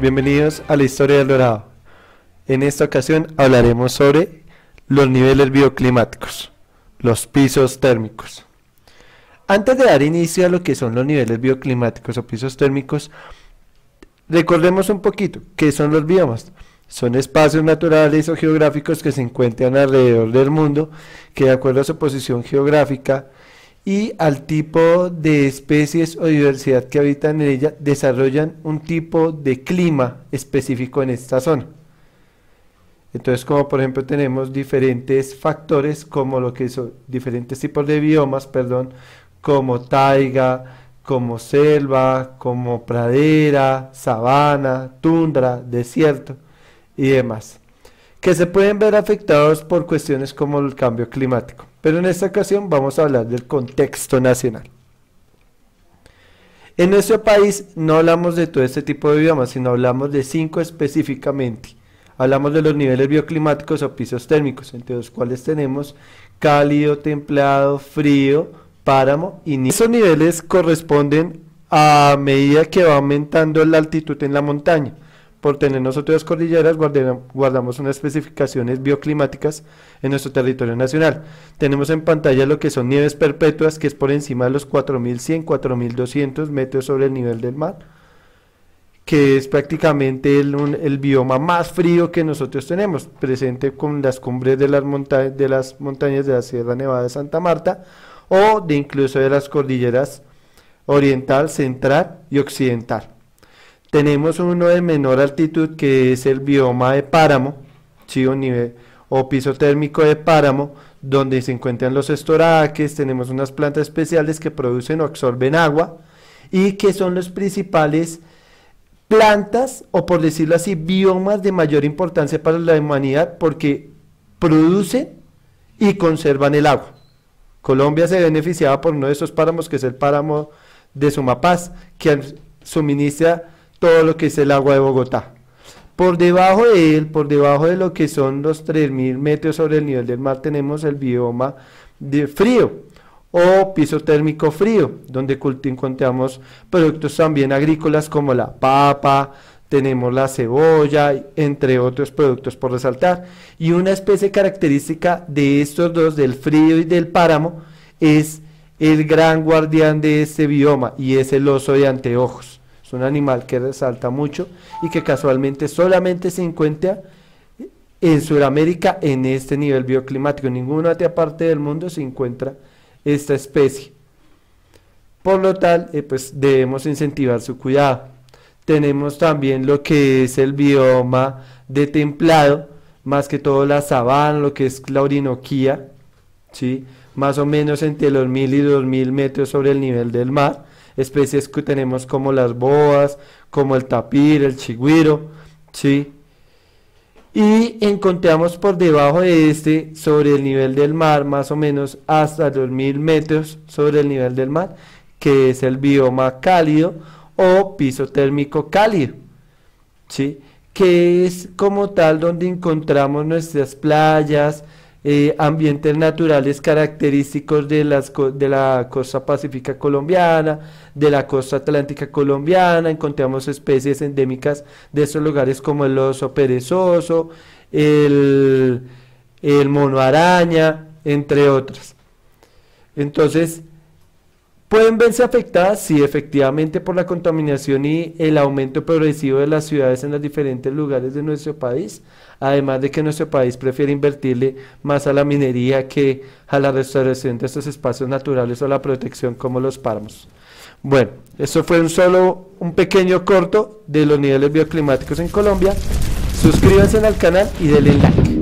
bienvenidos a la historia del Dorado. En esta ocasión hablaremos sobre los niveles bioclimáticos, los pisos térmicos. Antes de dar inicio a lo que son los niveles bioclimáticos o pisos térmicos, recordemos un poquito qué son los biomas. Son espacios naturales o geográficos que se encuentran alrededor del mundo, que de acuerdo a su posición geográfica, y al tipo de especies o diversidad que habitan en ella, desarrollan un tipo de clima específico en esta zona. Entonces, como por ejemplo tenemos diferentes factores, como lo que son diferentes tipos de biomas, perdón, como taiga, como selva, como pradera, sabana, tundra, desierto y demás que se pueden ver afectados por cuestiones como el cambio climático. Pero en esta ocasión vamos a hablar del contexto nacional. En nuestro país no hablamos de todo este tipo de biomas, sino hablamos de cinco específicamente. Hablamos de los niveles bioclimáticos o pisos térmicos, entre los cuales tenemos cálido, templado, frío, páramo y Esos niveles corresponden a medida que va aumentando la altitud en la montaña por tener nosotros cordilleras, guardamos unas especificaciones bioclimáticas en nuestro territorio nacional. Tenemos en pantalla lo que son nieves perpetuas, que es por encima de los 4.100, 4.200 metros sobre el nivel del mar, que es prácticamente el, bioma más frío que nosotros tenemos, presente con las cumbres de las, de las montañas de la Sierra Nevada de Santa Marta o de incluso de las cordilleras oriental, central y occidental. Tenemos uno de menor altitud que es el bioma de páramo, o, piso térmico de páramo, donde se encuentran los estoraques, tenemos unas plantas especiales que producen o absorben agua y que son los principales plantas o por decirlo así, biomas de mayor importancia para la humanidad porque producen y conservan el agua. Colombia se beneficiaba por uno de esos páramos que es el páramo de Sumapaz, que suministra todo lo que es el agua de Bogotá. Por debajo de él, por debajo de lo que son los 3.000 metros sobre el nivel del mar, tenemos el bioma de frío o piso térmico frío, donde encontramos productos también agrícolas como la papa, tenemos la cebolla, entre otros productos por resaltar. Y una especie característica de estos dos, del frío y del páramo, es el gran guardián de este bioma y es el oso de anteojos. Es un animal que resalta mucho y que casualmente solamente se encuentra en Sudamérica en este nivel bioclimático. ninguna otra parte del mundo se encuentra esta especie. Por lo tal, eh, pues debemos incentivar su cuidado. Tenemos también lo que es el bioma de templado, más que todo la sabana, lo que es la orinoquía, más o menos entre los 1000 y 2000 metros sobre el nivel del mar especies que tenemos como las boas, como el tapir, el chigüiro, ¿sí? Y encontramos por debajo de este, sobre el nivel del mar, más o menos hasta 2000 metros sobre el nivel del mar, que es el bioma cálido o piso térmico cálido, ¿sí? Que es como tal donde encontramos nuestras playas, eh, ambientes naturales característicos de, las, de la costa pacífica colombiana, de la costa atlántica colombiana, encontramos especies endémicas de estos lugares como el oso perezoso, el, el mono araña, entre otras. Entonces, pueden verse afectadas, sí, efectivamente, por la contaminación y el aumento progresivo de las ciudades en los diferentes lugares de nuestro país, además de que nuestro país prefiere invertirle más a la minería que a la restauración de estos espacios naturales o la protección como los parmos. Bueno, eso fue un solo, un pequeño corto de los niveles bioclimáticos en Colombia. Suscríbanse al canal y denle like.